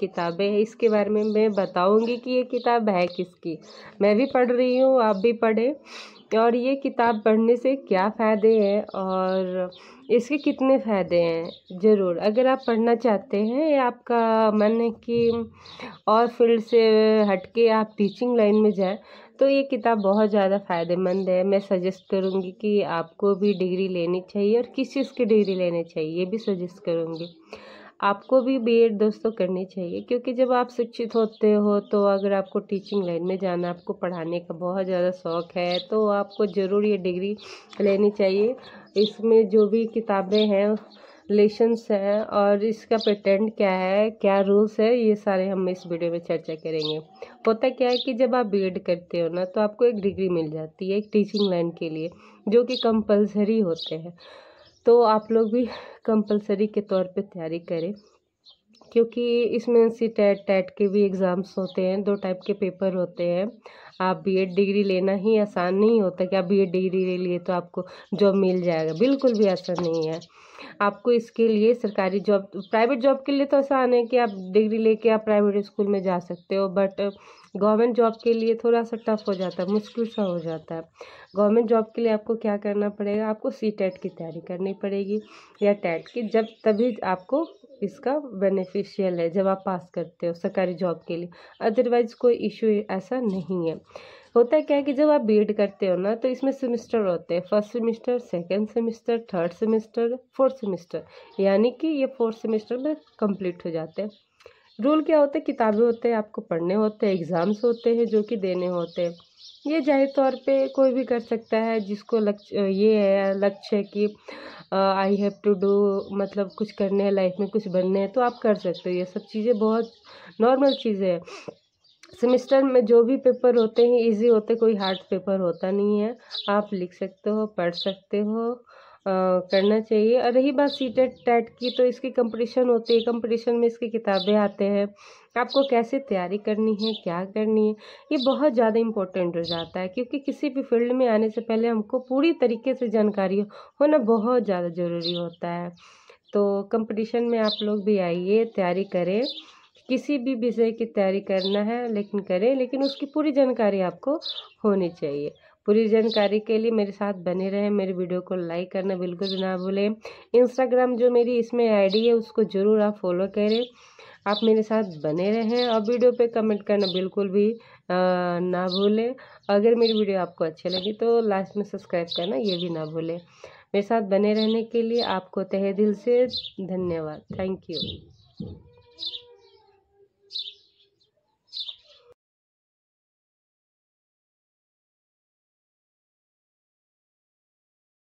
किताबें हैं इसके बारे में मैं बताऊंगी कि ये किताब है किसकी मैं भी पढ़ रही हूँ आप भी पढ़ें और ये किताब पढ़ने से क्या फ़ायदे हैं और इसके कितने फ़ायदे हैं ज़रूर अगर आप पढ़ना चाहते हैं या आपका मन है कि और फील्ड से हट के आप टीचिंग लाइन में जाएं तो ये किताब बहुत ज़्यादा फ़ायदेमंद है मैं सजेस्ट करूँगी कि आपको भी डिग्री लेनी चाहिए और किस चीज़ की डिग्री लेनी चाहिए ये भी सजेस्ट करूँगी आपको भी एड दोस्तों करनी चाहिए क्योंकि जब आप शिक्षित होते हो तो अगर आपको टीचिंग लाइन में जाना आपको पढ़ाने का बहुत ज़्यादा शौक़ है तो आपको ज़रूर ये डिग्री लेनी चाहिए इसमें जो भी किताबें हैं लेसन्स हैं और इसका पेटेंट क्या है क्या रूल्स है ये सारे हम इस वीडियो में चर्चा करेंगे होता क्या है कि जब आप एड करते हो ना तो आपको एक डिग्री मिल जाती है एक टीचिंग लाइन के लिए जो कि कंपलसरी होते हैं तो आप लोग भी कंपलसरी के तौर पे तैयारी करें क्योंकि इसमें सी टेट टैट के भी एग्ज़ाम्स होते हैं दो टाइप के पेपर होते हैं आप बीएड डिग्री लेना ही आसान नहीं होता कि आप बीएड डिग्री ले लिए तो आपको जॉब मिल जाएगा बिल्कुल भी आसान नहीं है आपको इसके लिए सरकारी जॉब प्राइवेट जॉब के लिए तो आसान है कि आप डिग्री लेके आप प्राइवेट स्कूल में जा सकते हो बट गवर्नमेंट जॉब के लिए थोड़ा सा टफ हो जाता है मुश्किल सा हो जाता है गवर्नमेंट जॉब के लिए आपको क्या करना पड़ेगा आपको सी टेट की तैयारी करनी पड़ेगी या टेट की जब तभी आपको इसका बेनिफिशियल है जब आप पास करते हो सरकारी जॉब के लिए अदरवाइज़ कोई इशू ऐसा नहीं है होता है क्या है कि जब आप बीएड करते हो ना तो इसमें सेमेस्टर होते हैं first semester second semester third semester fourth semester यानी कि ये फोर्थ सेमेस्टर में कंप्लीट हो जाते हैं रूल क्या होता है किताबें होते हैं आपको पढ़ने होते हैं एग्ज़ाम्स होते हैं जो कि देने होते हैं ये जाहिर तौर पे कोई भी कर सकता है जिसको लक्ष्य ये है लक्ष्य है कि आई हैव टू डू मतलब कुछ करने है लाइफ में कुछ बनने हैं तो आप कर सकते हो ये सब चीज़ें बहुत नॉर्मल चीज़ें हैं सेमिस्टर में जो भी पेपर होते हैं इजी होते कोई हार्ड पेपर होता नहीं है आप लिख सकते हो पढ़ सकते हो करना चाहिए और रही बात सी टेट की तो इसकी कंपटीशन होती है कंपटीशन में इसकी किताबें आते हैं आपको कैसे तैयारी करनी है क्या करनी है ये बहुत ज़्यादा इम्पोर्टेंट हो जाता है क्योंकि किसी भी फील्ड में आने से पहले हमको पूरी तरीके से जानकारी होना बहुत ज़्यादा ज़रूरी होता है तो कंपटीशन में आप लोग भी आइए तैयारी करें किसी भी विषय की तैयारी करना है लेकिन करें लेकिन उसकी पूरी जानकारी आपको होनी चाहिए पूरी जानकारी के लिए मेरे साथ बने रहें मेरे वीडियो को लाइक करना बिल्कुल भी ना भूलें इंस्टाग्राम जो मेरी इसमें आईडी है उसको ज़रूर आप फॉलो करें आप मेरे साथ बने रहें और वीडियो पे कमेंट करना बिल्कुल भी ना भूलें अगर मेरी वीडियो आपको अच्छी लगी तो लास्ट में सब्सक्राइब करना ये भी ना भूलें मेरे साथ बने रहने के लिए आपको तहे दिल से धन्यवाद थैंक यू